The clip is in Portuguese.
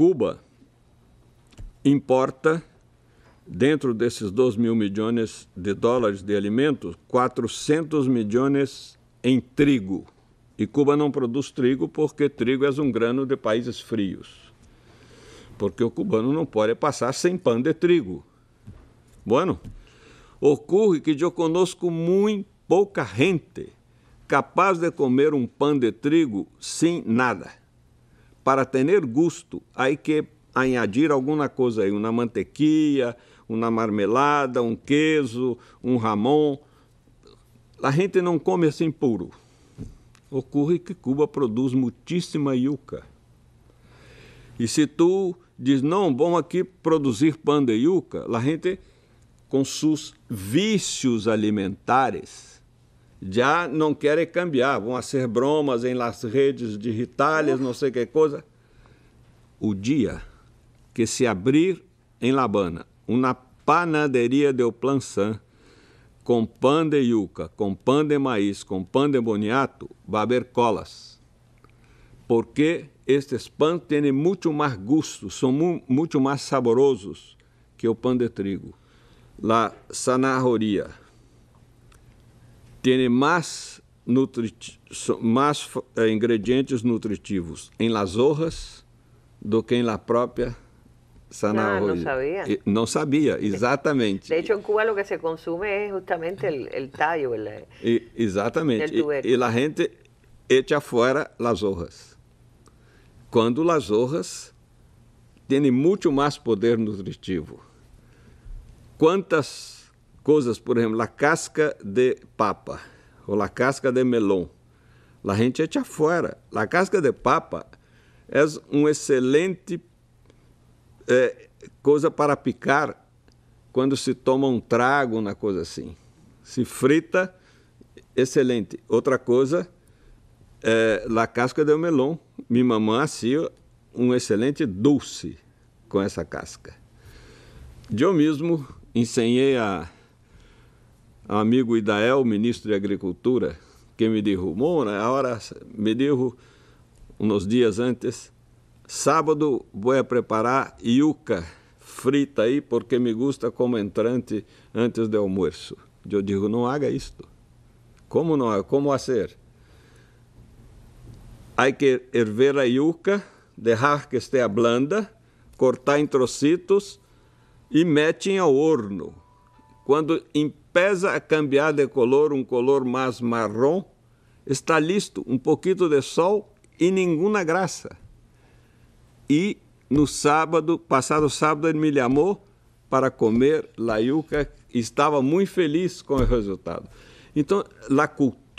Cuba importa, dentro desses 2 mil milhões de dólares de alimentos, 400 milhões em trigo. E Cuba não produz trigo porque trigo é um grano de países frios. Porque o cubano não pode passar sem pão de trigo. Bueno, ocorre que eu conosco muito pouca gente capaz de comer um pão de trigo sem nada para ter gosto, aí que añadir alguma coisa aí, uma mantequilla, uma marmelada, um queijo, um ramon. A gente não come assim puro. Ocorre que Cuba produz muitíssima yuca. E se tu diz, não, bom aqui produzir pão de yuca, a gente, com seus vícios alimentares, já não querem cambiar, vão a ser bromas em las redes digitais, não sei que coisa. O dia que se abrir em Labana uma panaderia de Plançã com pão de yuca, com pão de maíz, com pão de boniato, vai haver colas. Porque estes pães têm muito mais gosto, são muito mais saborosos que o pão de trigo. La sanarroria Tiene mais nutrit eh, ingredientes nutritivos em lasorras do que em la própria Zanahoria. Ah, Não sabia não sabia, exatamente. De hecho, en Cuba lo que se consume es justamente el, el tallo. El, eh, e, exactamente. Y, y, la gente echa fora lasorras. Quando Cuando têm muito mais poder nutritivo. Quantas coisas, por exemplo, la casca de papa ou la casca de melão, la gente é de afora. La casca de papa é um excelente é, coisa para picar quando se toma um trago, uma coisa assim. Se frita, excelente. Outra coisa, é, la casca de melão. Minha mamãe assim um excelente doce com essa casca. Eu mesmo ensinei a amigo Idael, ministro de Agricultura, que me derrubou na né? hora, me derrubou uns dias antes. Sábado vou é preparar yuca frita aí, porque me gusta como entrante antes do almoço. Eu digo, não haga isto. Como não? Como fazer? Há que herver a yuca, deixar que esteja blanda, cortar em trocitos e mete ao forno. Quando em pesa a cambiar de color um color mais marrom está listo um pouquinho de sol e nenhuma graça e no sábado, passado sábado, ele me chamou para comer la yuca e estava muito feliz com o resultado. Então, a cultura